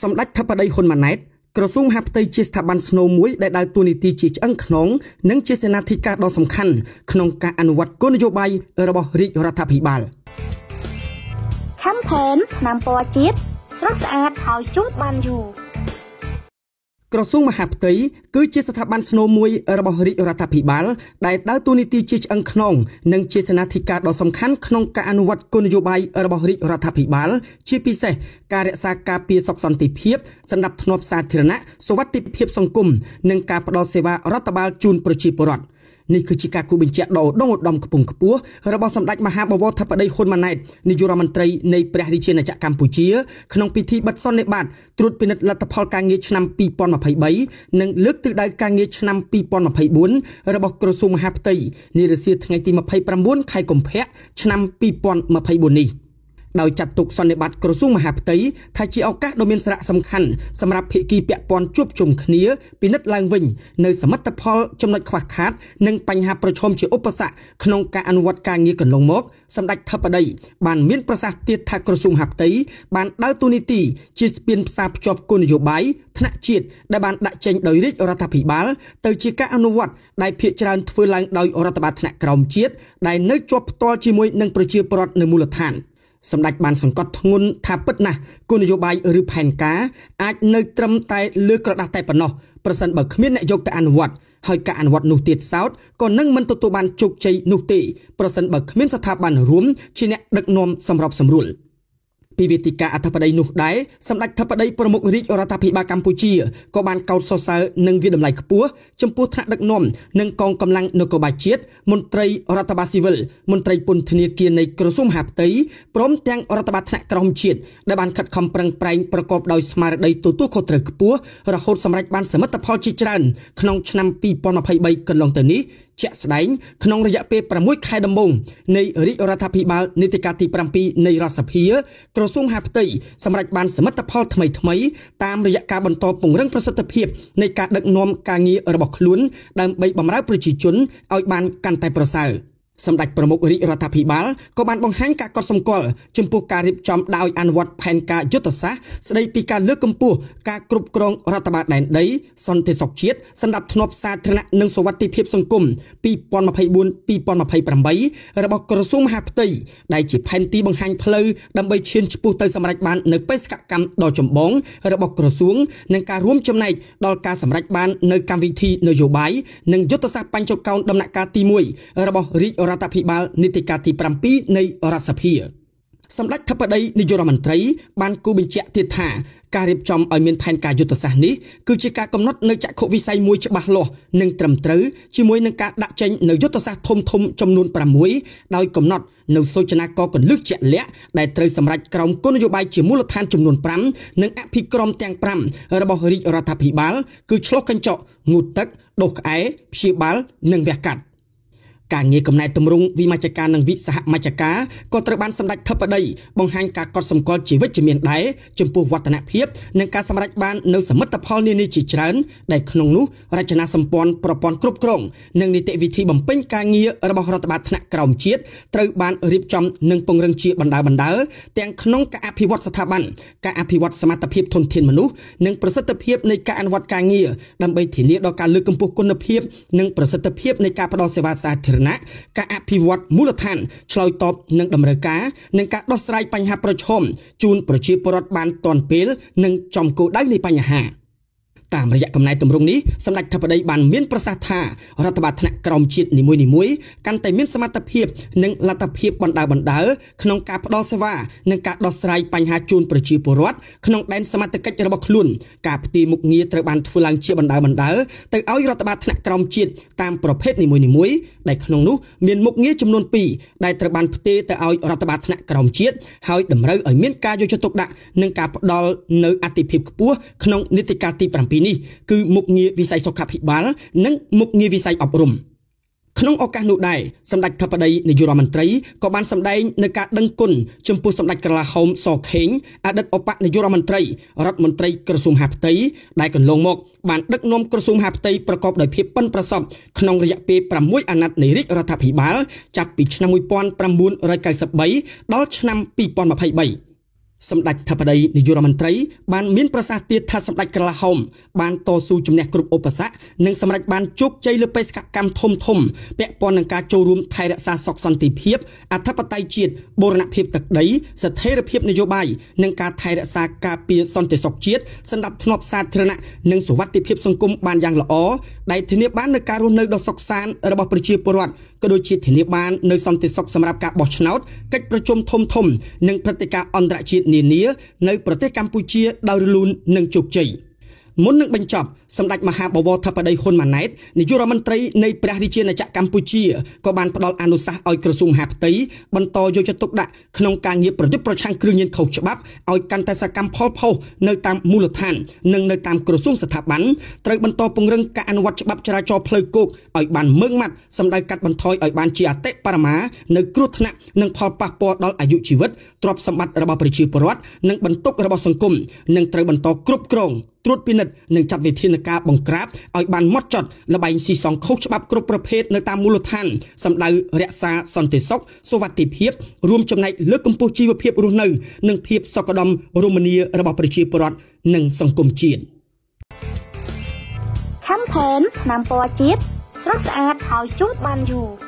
សម្ដេចធិបតីហ៊ុនម៉ាណែតក្រសួងមហាផ្ទៃជាស្ថាប័នស្នូលមួយ ដែលដើរតួនាទីជាឆ្អឹងខ្នងនិងជាសេនាធិការដ៏សំខាន់ ក្នុងការអនុវត្តគោលនយោបាយរបស់រាជរដ្ឋាភិបាល Campaign ឆ្នាំពណ៌ជាតិស្រស់ស្អាតហើយជូតបានយូរក្រសួងមហាផ្ទៃគឺជាស្ថាប័នស្នូលមួយរបស់រាជរដ្ឋាភិបាលដែលដើរតួនាទីជាឆ្អឹងខ្នងនិងជាសេនាធិការដ៏សំខាន់ក្នុងការអនុវត្តគោលនយោបាយរបស់រាជរដ្ឋាភិបាលជាពិសេសការរក្សាការពារសុខសន្តិភាពសន្តិភាពសាធារណៈសុវត្ថិភាពសង្គមនិងការផ្តល់សេវារដ្ឋបាលជូនប្រជាពលរដ្ឋ។នេះគឺជាការគូបញ្ជាក់ដ៏ឧត្តមឧត្តមខ្ពង់ខ្ពស់របស់សម្ដេចមហាបវរធិបតីហ៊ុនម៉ាណែតនាយករដ្ឋមន្ត្រីនៃព្រះរាជាណាចក្រកម្ពុជា ក្នុងពិធីបិទសន្និបាតត្រួតពិនិត្យលទ្ធផលការងារឆ្នាំ2023និងលើកទិសដៅការងារឆ្នាំ2024របស់ក្រសួងមហាផ្ទៃនារសៀលថ្ងៃទី29ខែកុម្ភៈឆ្នាំ2024នេះ។ដោយចាត់ទុកសន្និបាតក្រសួងមហាផ្ទៃថាជាឱកាសដ៏មានសារៈសំខាន់សម្រាប់ភាគីពាក់ព័ន្ធជួបជុំគ្នាពិនិត្យឡើងវិញនៅសមិទ្ធផលចំណុចខ្វះខាតនិងបញ្ហាប្រឈមជាឧបសគ្គក្នុងការអនុវត្តការងារកន្លងមកសម្ដេចធិបតី បានមានប្រសាសន៍ទៀតថាក្រសួងមហាផ្ទៃបានដើរតួនាទីជាស្ពានផ្សារភ្ជាប់គោលនយោបាយថ្នាក់ជាតិដែលបានដាក់ចេញដោយរាជរដ្ឋាភិបាលទៅជាការអនុវត្តដែលភាគច្រើនធ្វើឡើងដោយរដ្ឋបាលថ្នាក់ក្រោមជាតិដែលនៅជាប់ផ្ទាល់ជាមួយនឹងប្រជាពលរដ្ឋនៅមូលដ្ឋាន។សម្ដេចបានសង្កត់ធ្ងន់ថាពិតណាស់គោលនយោបាយឬផែនការអាចនៅត្រឹមតែលើក្រដាស់តែប៉ុណ្ណោះប្រសិនបើគ្មានអ្នកយកទៅអនុវត្តហើយការអនុវត្តនោះទៀតសោតក៏នឹងមិនទទួលបានជោគជ័យនោះទេប្រសិនបើគ្មានស្ថាប័នរួមជាអ្នកដឹកនាំសម្របសម្រួល។ពីវេទិកាអធិបតីនោះដែរសម្ដេចអធិបតីប្រមុខរាជរដ្ឋាភិបាលកម្ពុជាក៏បានកោតសរសើរនិងវាតម្លៃខ្ពស់ចំពោះថ្នាក់ដឹកនាំនិងកងកម្លាំងនគរបាលជាតិមន្ត្រីរដ្ឋបាលស៊ីវិលមន្ត្រីពន្ធនាគារនៃក្រសួងមហាផ្ទៃព្រមទាំងរដ្ឋបាលថ្នាក់ក្រមជាតិដែលបានខិតខំប្រឹងប្រែងប្រកបដោយស្មារតីទទួលខុសត្រូវខ្ពស់រហូតសម្រេចបានសមិទ្ធផលជាច្រើន ក្នុងឆ្នាំ2023កន្លងទៅនេះជាក់ស្ដែងក្នុងរយៈពេល6ខែដំបូងនៃរាជរដ្ឋាភិបាលនីតិកាលទី7នៃរដ្ឋសភាក្រសួងហាផ្ទៃសម្រាប់បានសមិទ្ធផលថ្មីថ្មីតាមរយៈការបន្តពង្រឹងប្រសិទ្ធភាពនៃការដឹកនាំការងាររបស់ខ្លួនដើម្បីបម្រើប្រជាជនឲ្យបានកាន់តែប្រសើរ។សម្ដេចប្រមុខរាជរដ្ឋាភិបាលក៏បានបង្ហាញការកត់សម្គាល់ចំពោះការរៀបចំដោយអនុវត្តផែនការយុទ្ធសាស្ត្រស្ដីពីការលើកកម្ពស់ការគ្រប់គ្រងរដ្ឋបាលដែនដីសន្តិសុខជាតិសម្ដាប់ធ្នាប់សាធារណៈនិងសុវត្ថិភាពសង្គម2024-2028របស់ក្រសួងមហាផ្ទៃដែលជាផែនទីបង្ហាញផ្លូវដើម្បីឈានឆ្ពោះទៅសម្រេចបាននៅបេសកកម្មដ៏ចម្បងរបស់ក្រសួងនិងការរួមចំណែកដល់ការសម្រេចបាននៅកម្មវិធីនយោបាយនិងយុទ្ធសាស្ត្របញ្ចកោណដំណាក់កាលទី1របស់រាជរដ្ឋារដ្ឋាភិបាលនីតិកាលទី7នៃរដ្ឋសភាសម្ដេចធិបតីនាយករដ្ឋមន្ត្រី បានគូបញ្ជាក់ទៀតថាការរៀបចំឲ្យមានផែនការយុទ្ធសាស្ត្រនេះគឺជាការកំណត់ នៅចក្ខុវិស័យមួយច្បាស់លាស់និងត្រឹមត្រូវជាមួយនឹងការដាក់ចេញនៅយុទ្ធសាស្ត្រធំធំចំនួន6ដោយកំណត់នៅសូចនាករកលឹកជាក់លាក់ដែលត្រូវសម្រេចក្រោមគោលនយោបាយជាមូលដ្ឋានចំនួន5និងអភិក្រមទាំង5របស់រាជរដ្ឋាភិបាលគឺឆ្លុះកញ្ចក់ងូតទឹកដុសក្អែព្យាបាល និងវះកាត់។ការងារកំណែតម្រង់វិមជ្ឈការនិងវិសហមជ្ឈការក៏ត្រូវបានសម្ដេចធិបតី បង្ហាញការកត់សម្គាល់ជីវិតជំនាញដែរចំពោះវឌ្ឍនភាពនិងការសម្រេចបាននូវសមិទ្ធផលនានាជាច្រើន ដែលក្នុងនោះរចនាសម្ព័ន្ធប្រព័ន្ធគ្រប់គ្រងនិងនីតិវិធីបំពេញការងាររបស់រដ្ឋបាលថ្នាក់ក្រោមជាតិត្រូវបានរៀបចំនិងពង្រឹងជាបណ្ដាបណ្ដាទាំងក្នុងការអភិវឌ្ឍស្ថាប័នការអភិវឌ្ឍសមត្ថភាពធនធានមនុស្សនិងប្រសិទ្ធភាពនៃការអនុវត្តការងារដើម្បីធានាដល់ការលើកកម្ពស់គុណភាពនិងប្រសិទ្ធភាពនៃការផ្តល់សេវាសាធាររណៈការអភិវឌ្ឍមូលដ្ឋានឆ្លើយតបនឹងតម្រូវការនិងការដោះស្រាយបញ្ហាប្រឈមជូន ប្រជាពលរដ្ឋបានទាន់ពេលនិងចំគោលដៅនៃបញ្ហា។តាមរយៈកំណែទម្រង់នេះសម្ដេចធិបតីបានមានប្រសាសន៍ថារដ្ឋបាលថ្នាក់ក្រមជាតិនីមួយៗកាន់តែមានសមត្ថភាព និងលទ្ធភាពបណ្ដើបណ្ដើក្នុងការផ្ដល់សេវានិងការដោះស្រាយបញ្ហាជូនប្រជាពលរដ្ឋក្នុងដែនសមត្ថកិច្ចរបស់ខ្លួនការផ្ទេរមុខងារត្រូវបានធ្វើឡើងជាបណ្ដើបណ្ដើទៅឲ្យរដ្ឋបាលថ្នាក់ក្រមជាតិតាមប្រភេទនីមួយៗដែលក្នុងនោះមានមុខងារចំនួន2ដែលត្រូវបានផ្ទេរទៅឲ្យរដ្ឋបាលថ្នាក់ក្រមជាតិហើយតម្រូវឲ្យមានការយកចិត្តទុកដាក់និងការផ្ដល់នៅអតិភិបខ្ពស់ក្នុងនីតិកាលទី7ពីរនេះគឺមុខងារវិស័យសុខាភិបាលនិងមុខងារវិស័យអប់រំក្នុងឱកាសនោះដែរសម្ដេចធិបតីនាយករដ្ឋមន្ត្រីក៏បាន សម្ដែងនៅការដឹងគុណចំពោះសម្ដេចក្រឡាហោមសខេងអតីតអបនាយករដ្ឋមន្ត្រីរដ្ឋមន្ត្រីក្រសួងហាផ្ទៃដែលកន្លងមកបានដឹកនាំក្រសួងហាផ្ទៃប្រកបដោយភាពប៉ិនប្រសប់ក្នុងរយៈពេល6អាណត្តិនៃរាជរដ្ឋាភិបាលចាប់ពីឆ្នាំ1993ដល់ឆ្នាំ2023សម្ដេចធិបតីនាយករដ្ឋមន្ត្រីបានមានប្រសាសន៍ទៀតថាសម្ដេចក្រឡាហោមបានតស៊ូជំនះគ្រប់ឧបសគ្គនិងសម្រេចបានជោគជ័យលើបេសកកម្មធំធំពាក់ព័ន្ធនឹងការចូលរួមថែរក្សាសុខសន្តិភាពអធិបតេយ្យជាតិបូរណភាពទឹកដី ស្ថិរភាព នយោបាយនិងការថែរក្សាការពារសន្តិសុខជាតិសន្តិភាពសាធារណៈនិងសុវត្ថិភាពសង្គមបានយ៉ាងល្អដែលធានាបាននូវការរស់នៅដ៏សុខសាន្តរបស់ប្រជាពលរដ្ឋក៏ដូចជាធានាបាននូវសន្តិសុខសម្រាប់ការបោះឆ្នោតកិច្ចប្រជុំធំធំនិងព្រឹត្តិការណ៍អន្តរជាតិនានានៅប្រទេសកម្ពុជាដោយរលូននិងជោគជ័យ។មុននឹងបញ្ចប់សម្ដេចមហាបវរធិបតីហ៊ុនម៉ាណែតនាយករដ្ឋមន្ត្រីនៃព្រះរាជាណាចក្រកម្ពុជាក៏បានផ្ដល់អនុសាសន៍ឲ្យក្រសួងមហាផ្ទៃបន្តយកចិត្តទុកដាក់ក្នុងការងារប្រយុទ្ធប្រឆាំងគ្រឿងញៀនខុសច្បាប់ឲ្យកាន់តែសកម្មផលផុសនៅតាមមូលដ្ឋាននិងនៅតាមក្រសួងស្ថាប័នត្រូវបន្តពង្រឹងការអនុវត្តច្បាប់ចរាចរណ៍ផ្លូវគោកឲ្យបានម៉ឺងម៉ាត់សម្ដៅកាត់បន្ថយឲ្យបានជាអតិបរមានៅគ្រោះថ្នាក់និងផលប៉ះពាល់ដល់អាយុជីវិតទ្រព្យសម្បត្តិរបស់ប្រជាពលរដ្ឋនិងបន្ទុករបស់សង្គមនិងត្រូវបន្តគ្រប់គ្រងត្រួតពិនិត្យនិងចាត់វិធានការបង្ក្រាបឲ្យបានម៉ត់ចត់លបែងស៊ីសងខុសច្បាប់គ្រប់ប្រភេទនៅតាមមូលដ្ឋានសម្ដៅរក្សាសន្តិសុខសុវត្ថិភាព រួមចំណែកលើកកម្ពស់ជីវភាពរស់នៅនិងភាពសុខដុមរមនារបស់ប្រជាពលរដ្ឋនិងសង្គមជាតិ Campaign ឆ្នាំពណ៌ជាតិស្រស់ស្អាតហើយជូតបានយូរ